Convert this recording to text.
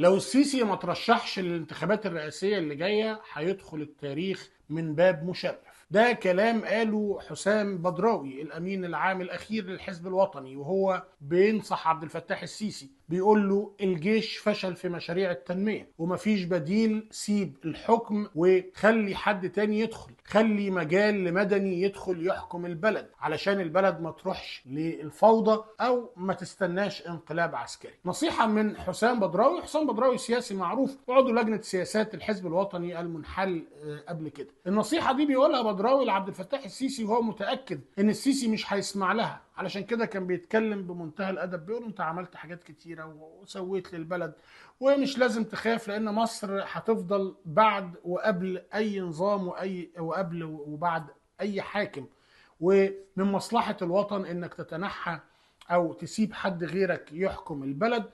لو السيسي ما ترشحش للانتخابات الرئاسيه اللي جايه هيدخل التاريخ من باب مشابه ده كلام قاله حسام بدراوي الامين العام الاخير للحزب الوطني وهو بينصح عبد الفتاح السيسي بيقول له الجيش فشل في مشاريع التنميه ومفيش بديل سيب الحكم وخلي حد تاني يدخل خلي مجال لمدني يدخل يحكم البلد علشان البلد ما تروحش للفوضى او ما تستناش انقلاب عسكري نصيحه من حسام بدراوي حسام بدراوي سياسي معروف وعضو لجنه سياسات الحزب الوطني المنحل آه، قبل كده النصيحه دي بيقولها بدراوي راوي لعبد الفتاح السيسي وهو متاكد ان السيسي مش هيسمع لها علشان كده كان بيتكلم بمنتهى الادب بيقول انت عملت حاجات كتيره وسويت للبلد ومش لازم تخاف لان مصر هتفضل بعد وقبل اي نظام واي وقبل وبعد اي حاكم ومن مصلحه الوطن انك تتنحى او تسيب حد غيرك يحكم البلد